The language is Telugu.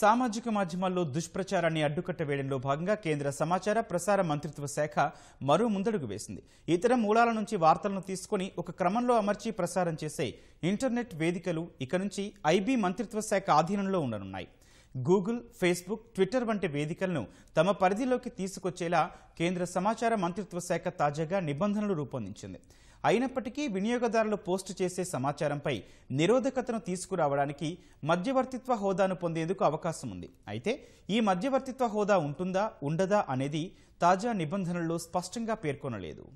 సామాజిక మాధ్యమాల్లో దుష్ప్రచారాన్ని అడ్డుకట్ట వేయడంలో భాగంగా కేంద్ర సమాచార ప్రసార మంత్రిత్వ శాఖ మరో ముందడుగు వేసింది ఇతర మూలాల నుంచి వార్తలను తీసుకుని ఒక క్రమంలో అమర్చి ప్రసారం చేసే ఇంటర్నెట్ వేదికలు ఇక నుంచి ఐబీ మంత్రిత్వ శాఖ ఆధీనంలో ఉండనున్నాయి గూగుల్ ఫేస్బుక్ ట్విట్టర్ వంటి వేదికలను తమ పరిధిలోకి తీసుకొచ్చేలా కేంద్ర సమాచార మంత్రిత్వ శాఖ తాజాగా నిబంధనలు రూపొందించింది అయినప్పటికీ వినియోగదారులు పోస్టు చేసే సమాచారంపై నిరోధకతను తీసుకురావడానికి మధ్యవర్తిత్వ హోదాను పొందేందుకు అవకాశం ఉంది అయితే ఈ మధ్యవర్తిత్వ హోదా ఉంటుందా ఉండదా అనేది తాజా నిబంధనల్లో స్పష్టంగా పేర్కొనలేదు